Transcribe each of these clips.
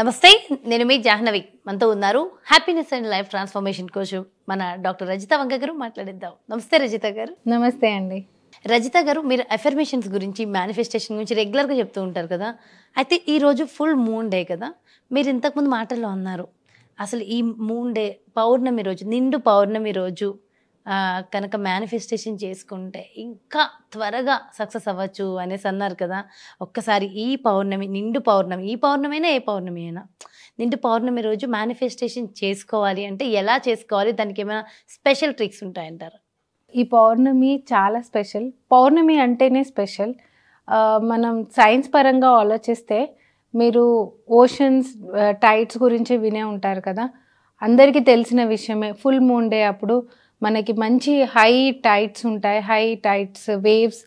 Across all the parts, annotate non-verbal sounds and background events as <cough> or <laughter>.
నమస్తే నేను మీ జాహ్నవి మనతో ఉన్నారు హ్యాపీనెస్ అండ్ లైఫ్ ట్రాన్స్ఫర్మేషన్ కోసం మన డాక్టర్ రజిత వంక గారు మాట్లాడిద్దాం నమస్తే రజిత గారు నమస్తే అండి రజిత గారు మీరు అఫర్మేషన్స్ గురించి మేనిఫెస్టేషన్ గురించి రెగ్యులర్గా చెప్తూ ఉంటారు కదా అయితే ఈరోజు ఫుల్ మూన్ డే కదా మీరు ఇంతకుముందు మాటల్లో అన్నారు అసలు ఈ మూన్ డే పౌర్ణమి రోజు నిండు పౌర్ణమి రోజు కనుక మేనిఫెస్టేషన్ చేసుకుంటే ఇంకా త్వరగా సక్సెస్ అవ్వచ్చు అనేసి అన్నారు కదా ఒక్కసారి ఈ పౌర్ణమి నిండు పౌర్ణమి ఈ పౌర్ణమైనా ఏ పౌర్ణమి అయినా నిండు పౌర్ణమి రోజు మేనిఫెస్టేషన్ చేసుకోవాలి అంటే ఎలా చేసుకోవాలి దానికి ఏమైనా స్పెషల్ ట్రిక్స్ ఉంటాయంటారు ఈ పౌర్ణమి చాలా స్పెషల్ పౌర్ణమి అంటేనే స్పెషల్ మనం సైన్స్ పరంగా ఆలోచిస్తే మీరు ఓషన్స్ టైట్స్ గురించి వినే ఉంటారు కదా అందరికీ తెలిసిన విషయమే ఫుల్ మూన్ డే అప్పుడు మనకి మంచి హై టైట్స్ ఉంటాయి హై టైట్స్ వేవ్స్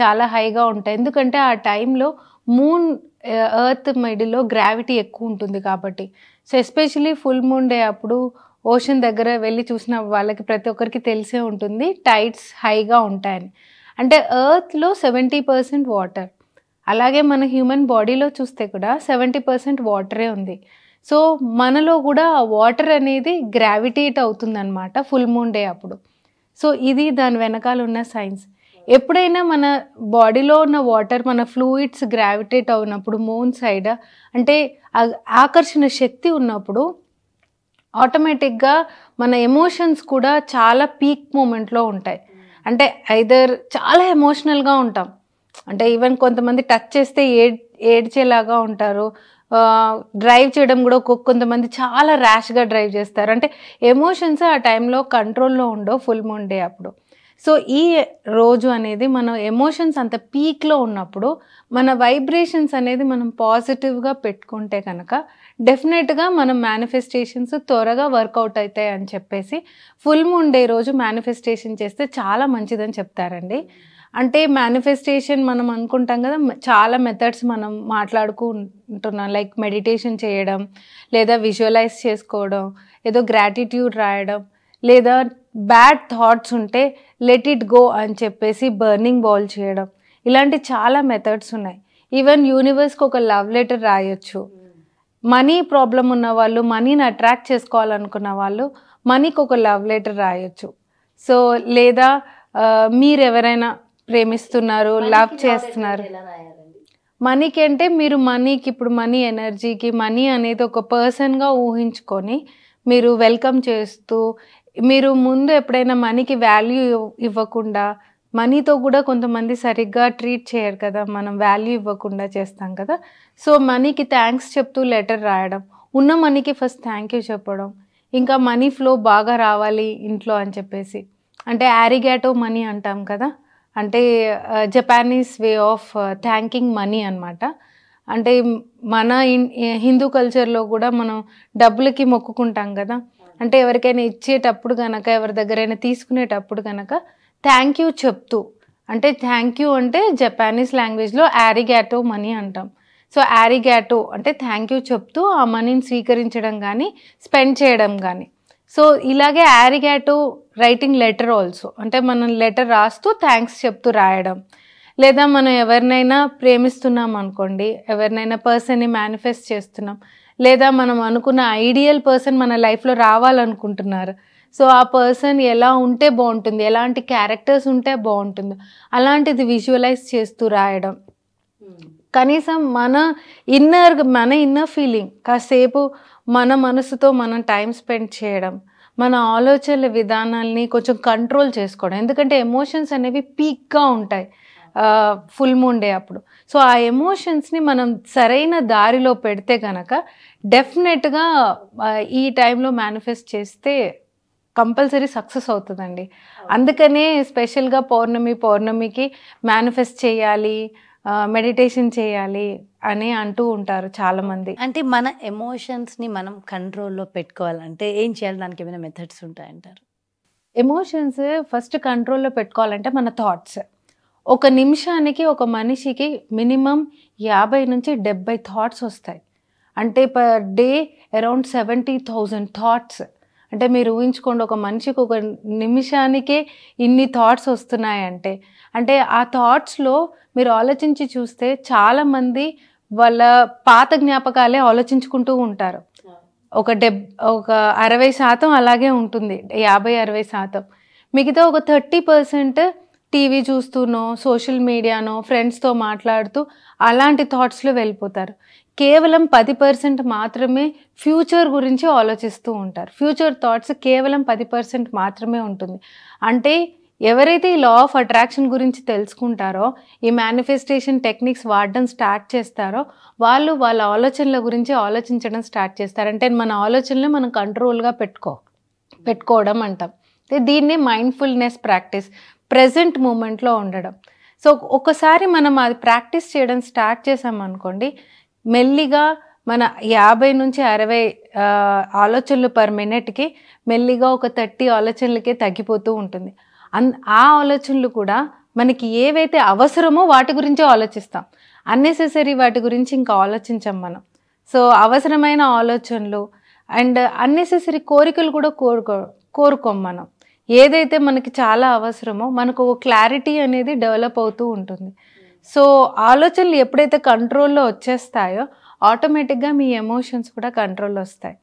చాలా హైగా ఉంటాయి ఎందుకంటే ఆ టైంలో మూన్ ఎర్త్ మిడిల్లో గ్రావిటీ ఎక్కువ ఉంటుంది కాబట్టి so especially full moon day అప్పుడు ఓషన్ దగ్గర వెళ్ళి చూసిన వాళ్ళకి ప్రతి ఒక్కరికి తెలిసే ఉంటుంది టైట్స్ హైగా ఉంటాయని అంటే ఎర్త్లో సెవెంటీ పర్సెంట్ వాటర్ అలాగే మన హ్యూమన్ బాడీలో చూస్తే కూడా సెవెంటీ పర్సెంట్ వాటరే ఉంది సో మనలో కూడా వాటర్ అనేది గ్రావిటేట్ అవుతుందన్నమాట ఫుల్ మూన్ డే అప్పుడు సో ఇది దాని వెనకాల ఉన్న సైన్స్ ఎప్పుడైనా మన బాడీలో ఉన్న వాటర్ మన ఫ్లూయిడ్స్ గ్రావిటేట్ అవునప్పుడు మూన్ సైడ్ అంటే ఆకర్షణ శక్తి ఉన్నప్పుడు ఆటోమేటిక్గా మన ఎమోషన్స్ కూడా చాలా పీక్ మూమెంట్లో ఉంటాయి అంటే ఐదర్ చాలా ఎమోషనల్గా ఉంటాం అంటే ఈవెన్ కొంతమంది టచ్ చేస్తే ఏడ్ ఏడ్చేలాగా ఉంటారు డ్రైవ్ చేయడం కూడా కొంతమంది చాలా ర్యాష్గా డ్రైవ్ చేస్తారు అంటే ఎమోషన్స్ ఆ టైంలో కంట్రోల్లో ఉండవు ఫుల్ మూన్ డే అప్పుడు సో ఈ రోజు అనేది మన ఎమోషన్స్ అంత పీక్లో ఉన్నప్పుడు మన వైబ్రేషన్స్ అనేది మనం పాజిటివ్గా పెట్టుకుంటే కనుక డెఫినెట్గా మనం మేనిఫెస్టేషన్స్ త్వరగా వర్కౌట్ అవుతాయి అని చెప్పేసి ఫుల్ మూన్ డే రోజు మేనిఫెస్టేషన్ చేస్తే చాలా మంచిదని చెప్తారండి అంటే మేనిఫెస్టేషన్ మనం అనుకుంటాం కదా చాలా మెథడ్స్ మనం మాట్లాడుకుంటున్నాం లైక్ మెడిటేషన్ చేయడం లేదా విజువలైజ్ చేసుకోవడం ఏదో గ్రాటిట్యూడ్ రాయడం లేదా బ్యాడ్ థాట్స్ ఉంటే లెట్ ఇట్ గో అని చెప్పేసి బర్నింగ్ బాల్ చేయడం ఇలాంటి చాలా మెథడ్స్ ఉన్నాయి ఈవెన్ యూనివర్స్కి ఒక లవ్ లెటర్ రాయొచ్చు మనీ ప్రాబ్లం ఉన్న వాళ్ళు మనీని అట్రాక్ట్ చేసుకోవాలనుకున్న వాళ్ళు మనీకి ఒక లవ్ లెటర్ రాయొచ్చు సో లేదా uh, మీరు ఎవరైనా ప్రేమిస్తున్నారు లవ్ చేస్తున్నారు మనీకి అంటే మీరు మనీకి ఇప్పుడు మనీ ఎనర్జీకి మనీ అనేది ఒక పర్సన్గా ఊహించుకొని మీరు వెల్కమ్ చేస్తూ మీరు ముందు ఎప్పుడైనా మనీకి వాల్యూ ఇవ్వకుండా మనీతో కూడా కొంతమంది సరిగ్గా ట్రీట్ చేయరు కదా మనం వాల్యూ ఇవ్వకుండా చేస్తాం కదా సో మనీకి థ్యాంక్స్ చెప్తూ లెటర్ రాయడం ఉన్న మనీకి ఫస్ట్ థ్యాంక్ యూ చెప్పడం ఇంకా మనీ ఫ్లో బాగా రావాలి ఇంట్లో అని చెప్పేసి అంటే యారిగాటో మనీ అంటాం కదా అంటే Japanese way of thanking money అనమాట అంటే మన హిందూ కల్చర్లో కూడా మనం డబ్బులకి మొక్కుకుంటాం కదా అంటే ఎవరికైనా ఇచ్చేటప్పుడు కనుక ఎవరి దగ్గరైనా తీసుకునేటప్పుడు కనుక థ్యాంక్ యూ చెప్తూ అంటే థ్యాంక్ యూ అంటే జపానీస్ లాంగ్వేజ్లో యారిగాటో మనీ అంటాం సో యారిగాటో అంటే థ్యాంక్ యూ చెప్తూ ఆ మనీని స్వీకరించడం కానీ స్పెండ్ చేయడం కానీ సో ఇలాగే యారిగాటో రైటింగ్ లెటర్ ఆల్సో అంటే మనం లెటర్ రాస్తూ థ్యాంక్స్ చెప్తూ రాయడం లేదా మనం ఎవరినైనా ప్రేమిస్తున్నాం అనుకోండి ఎవరినైనా పర్సన్ని మేనిఫెస్ట్ చేస్తున్నాం లేదా మనం అనుకున్న ఐడియల్ పర్సన్ మన లైఫ్లో రావాలనుకుంటున్నారు సో ఆ పర్సన్ ఎలా ఉంటే బాగుంటుంది ఎలాంటి క్యారెక్టర్స్ ఉంటే బాగుంటుంది అలాంటిది విజువలైజ్ చేస్తూ రాయడం కనీసం మన ఇన్నర్ మన ఇన్నర్ ఫీలింగ్ కాసేపు మన మనసుతో మనం టైం స్పెండ్ చేయడం మన ఆలోచనల విధానాల్ని కొంచెం కంట్రోల్ చేసుకోవడం ఎందుకంటే ఎమోషన్స్ అనేవి పీక్గా ఉంటాయి ఫుల్ డే అప్పుడు సో ఆ ఎమోషన్స్ని మనం సరైన దారిలో పెడితే కనుక డెఫినెట్గా ఈ టైంలో మేనిఫెస్ట్ చేస్తే కంపల్సరీ సక్సెస్ అవుతుందండి అందుకనే స్పెషల్గా పౌర్ణమి పౌర్ణమికి మేనిఫెస్ట్ చేయాలి మెడిటేషన్ చేయాలి అని అంటూ ఉంటారు చాలా మంది అంటే మన ఎమోషన్స్ని మనం కంట్రోల్లో పెట్టుకోవాలంటే ఏం చేయాలి దానికి ఏమైనా మెథడ్స్ ఉంటాయంటారు ఎమోషన్స్ ఫస్ట్ కంట్రోల్లో పెట్టుకోవాలంటే మన థాట్స్ ఒక నిమిషానికి ఒక మనిషికి మినిమం యాభై నుంచి డెబ్బై థాట్స్ వస్తాయి అంటే per day around seventy thousand thoughts అంటే మీరు ఊహించుకోండి ఒక మనిషికి ఒక నిమిషానికే ఇన్ని థాట్స్ వస్తున్నాయంటే అంటే ఆ థాట్స్లో మీరు ఆలోచించి చూస్తే చాలామంది వాళ్ళ పాత జ్ఞాపకాలే ఆలోచించుకుంటూ ఉంటారు ఒక డెబ్ ఒక అరవై శాతం అలాగే ఉంటుంది యాభై అరవై శాతం మిగతా ఒక థర్టీ పర్సెంట్ టీవీ చూస్తూనో సోషల్ మీడియానో ఫ్రెండ్స్తో మాట్లాడుతూ అలాంటి థాట్స్లో వెళ్ళిపోతారు కేవలం పది పర్సెంట్ మాత్రమే ఫ్యూచర్ గురించి ఆలోచిస్తూ ఉంటారు ఫ్యూచర్ థాట్స్ కేవలం పది పర్సెంట్ మాత్రమే ఉంటుంది అంటే ఎవరైతే ఈ లా ఆఫ్ అట్రాక్షన్ గురించి తెలుసుకుంటారో ఈ మేనిఫెస్టేషన్ టెక్నిక్స్ వాడడం స్టార్ట్ చేస్తారో వాళ్ళు వాళ్ళ ఆలోచనల గురించి ఆలోచించడం స్టార్ట్ చేస్తారు అంటే మన ఆలోచనలు మనం కంట్రోల్గా పెట్టుకో పెట్టుకోవడం అంటాం దీన్నే మైండ్ఫుల్నెస్ ప్రాక్టీస్ ప్రజెంట్ మూమెంట్లో ఉండడం సో ఒకసారి మనం అది ప్రాక్టీస్ చేయడం స్టార్ట్ చేసామనుకోండి మెల్లిగా మన యాభై నుంచి అరవై ఆలోచనలు పర్ మినిట్కి మెల్లిగా ఒక థర్టీ ఆలోచనలకే తగ్గిపోతూ ఉంటుంది అన్ ఆ ఆలోచనలు కూడా మనకి ఏవైతే అవసరమో వాటి గురించే ఆలోచిస్తాం అన్నెసెసరీ వాటి గురించి ఇంకా ఆలోచించాం మనం సో అవసరమైన ఆలోచనలు అండ్ అన్నెసెసరీ కోరికలు కూడా కోరుకో కోరుకోం మనం ఏదైతే మనకి చాలా అవసరమో మనకు క్లారిటీ అనేది డెవలప్ అవుతూ ఉంటుంది సో ఆలోచనలు ఎప్పుడైతే కంట్రోల్లో వచ్చేస్తాయో ఆటోమేటిక్గా మీ ఎమోషన్స్ కూడా కంట్రోల్లో వస్తాయి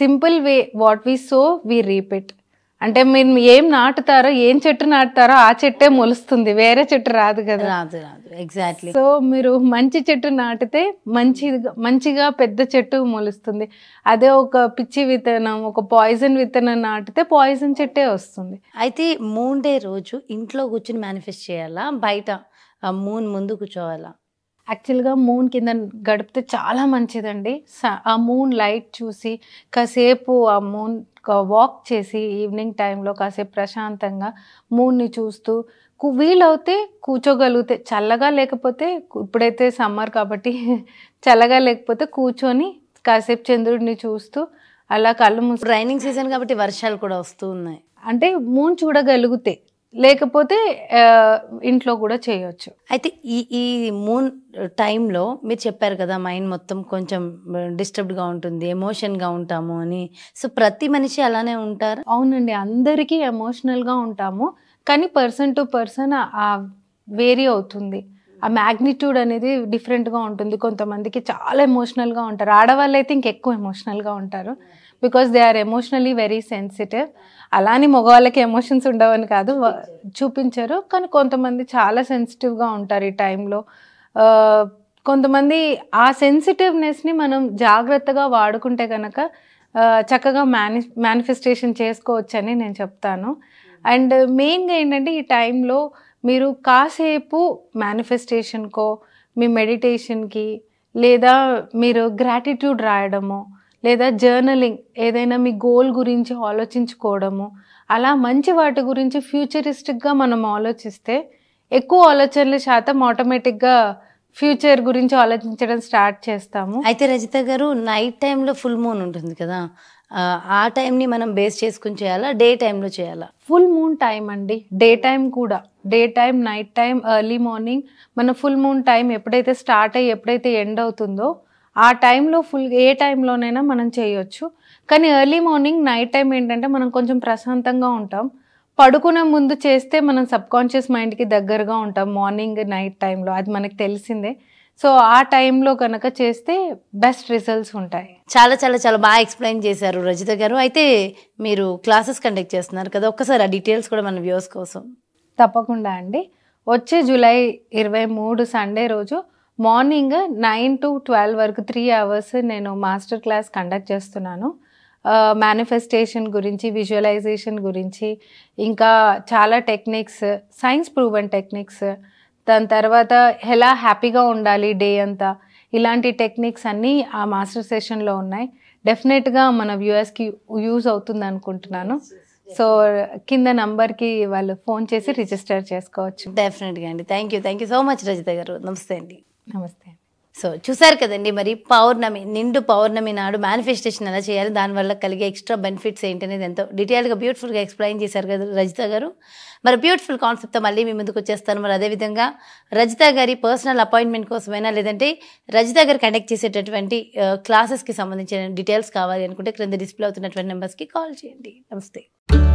simple way what we sow we reap it అంటే మీరు ఏం నాటుతారో ఏం చెట్టు నాటుతారో ఆ చెట్టే మొలుస్తుంది వేరే చెట్టు రాదు కదా రాదు రాదు ఎగ్జాక్ట్లీ సో మీరు మంచి చెట్టు నాటితే మంచిగా మంచిగా పెద్ద చెట్టు మొలుస్తుంది అదే ఒక పిచ్చి విత్తనం ఒక పాయిజన్ విత్తనం నాటితే పాయిజన్ చెట్టే వస్తుంది అయితే మూన్ డే రోజు ఇంట్లో కూర్చుని మేనిఫెస్ట్ చేయాలా బయట మూన్ ముందు కూర్చోవాలా యాక్చువల్గా మూన్ కింద గడిపితే చాలా మంచిదండి ఆ మూన్ లైట్ చూసి కాసేపు ఆ మూన్ ఒక వాక్ చేసి ఈవినింగ్ టైంలో కాసేపు ప్రశాంతంగా మూన్ని చూస్తూ వీలవుతే కూర్చోగలిగితే చల్లగా లేకపోతే ఇప్పుడైతే సమ్మర్ కాబట్టి <laughs> చల్లగా లేకపోతే కూర్చొని కాసేపు చంద్రుడిని చూస్తూ అలా కళ్ళు మూసి రైనింగ్ సీజన్ కాబట్టి వర్షాలు కూడా వస్తూ ఉన్నాయి అంటే మూన్ చూడగలిగితే లేకపోతే ఇంట్లో కూడా చేయొచ్చు అయితే ఈ ఈ మూన్ టైంలో మీరు చెప్పారు కదా మైండ్ మొత్తం కొంచెం డిస్టర్బ్డ్గా ఉంటుంది ఎమోషన్గా ఉంటాము అని సో ప్రతి మనిషి అలానే ఉంటారు అవునండి అందరికీ ఎమోషనల్గా ఉంటాము కానీ పర్సన్ టు పర్సన్ వేరీ అవుతుంది ఆ మ్యాగ్నిట్యూడ్ అనేది డిఫరెంట్గా ఉంటుంది కొంతమందికి చాలా ఎమోషనల్గా ఉంటారు ఆడవాళ్ళు అయితే ఇంకెక్కువ ఎమోషనల్గా ఉంటారు because they are emotionally very sensitive అలానే మగవాళ్ళకి ఎమోషన్స్ ఉండవని కాదు చూపించరు కానీ కొంతమంది చాలా సెన్సిటివ్గా ఉంటారు ఈ టైంలో కొంతమంది ఆ సెన్సిటివ్నెస్ని మనం జాగ్రత్తగా వాడుకుంటే కనుక చక్కగా మేని మేనిఫెస్టేషన్ చేసుకోవచ్చని నేను చెప్తాను అండ్ మెయిన్గా ఏంటంటే ఈ టైంలో మీరు కాసేపు మేనిఫెస్టేషన్కో మీ మెడిటేషన్కి లేదా మీరు గ్రాటిట్యూడ్ రాయడమో లేదా జర్నలింగ్ ఏదైనా మీ గోల్ గురించి ఆలోచించుకోవడము అలా మంచి వాటి గురించి ఫ్యూచరిస్టిక్గా మనం ఆలోచిస్తే ఎక్కువ ఆలోచనల శాతం ఆటోమేటిక్గా ఫ్యూచర్ గురించి ఆలోచించడం స్టార్ట్ చేస్తాము అయితే రజిత గారు నైట్ టైంలో ఫుల్ మూన్ ఉంటుంది కదా ఆ టైంని మనం బేస్ చేసుకుని చేయాలా డే టైంలో చేయాలా ఫుల్ మూన్ టైం అండి డే టైం కూడా day time night time early morning మన ఫుల్ మూన్ టైం ఎప్పుడైతే స్టార్ట్ అయ్యి ఎప్పుడైతే ఎండ్ అవుతుందో ఆ టైంలో ఫుల్ ఏ టైంలోనైనా మనం చేయొచ్చు కానీ ఎర్లీ మార్నింగ్ నైట్ టైం ఏంటంటే మనం కొంచెం ప్రశాంతంగా ఉంటాం పడుకునే ముందు చేస్తే మనం సబ్కాన్షియస్ మైండ్కి దగ్గరగా ఉంటాం మార్నింగ్ నైట్ టైంలో అది మనకు తెలిసిందే సో ఆ టైంలో కనుక చేస్తే బెస్ట్ రిజల్ట్స్ ఉంటాయి చాలా చాలా చాలా బాగా ఎక్స్ప్లెయిన్ చేశారు రజిత గారు అయితే మీరు క్లాసెస్ కండక్ట్ చేస్తున్నారు కదా ఒక్కసారి ఆ డీటెయిల్స్ కూడా మన వ్యూస్ కోసం తప్పకుండా అండి వచ్చే జూలై ఇరవై మూడు సండే రోజు మార్నింగ్ నైన్ టు ట్వెల్వ్ వరకు త్రీ అవర్స్ నేను మాస్టర్ క్లాస్ కండక్ట్ చేస్తున్నాను మేనిఫెస్టేషన్ గురించి విజువలైజేషన్ గురించి ఇంకా చాలా టెక్నిక్స్ సైన్స్ ప్రూవెన్ టెక్నిక్స్ దాని తర్వాత ఎలా హ్యాపీగా ఉండాలి డే అంతా ఇలాంటి టెక్నిక్స్ అన్నీ ఆ మాస్టర్ సెషన్లో ఉన్నాయి డెఫినెట్గా మన వ్యూఎస్కి యూజ్ అవుతుంది అనుకుంటున్నాను సో కింద నంబర్కి వాళ్ళు ఫోన్ చేసి రిజిస్టర్ చేసుకోవచ్చు డెఫినెట్గా అండి thank you thank you so much Rajitha గారు నమస్తే అండి నమస్తే సో చూసారు కదండి మరి పౌర్ణమి నిండు పౌర్ణమి నాడు మేనిఫెస్టేషన్ ఎలా చేయాలి దానివల్ల కలిగే ఎక్స్ట్రా బెనిఫిట్స్ ఏంటి అనేది ఎంతో డీటెయిల్గా బ్యూటిఫుల్గా ఎక్స్ప్లెయిన్ చేశారు కదా రజిత గారు మరి బ్యూటిఫుల్ కాన్సెప్ట్తో మళ్ళీ మీ ముందుకు వచ్చేస్తాను మరి అదేవిధంగా రజిత గారి పర్సనల్ అపాయింట్మెంట్ కోసమైనా లేదంటే రజిత గారు కండక్ట్ చేసేటటువంటి క్లాసెస్కి సంబంధించిన డీటెయిల్స్ కావాలి అనుకుంటే క్రింద డిస్ప్లే అవుతున్నటువంటి నెంబర్స్కి కాల్ చేయండి నమస్తే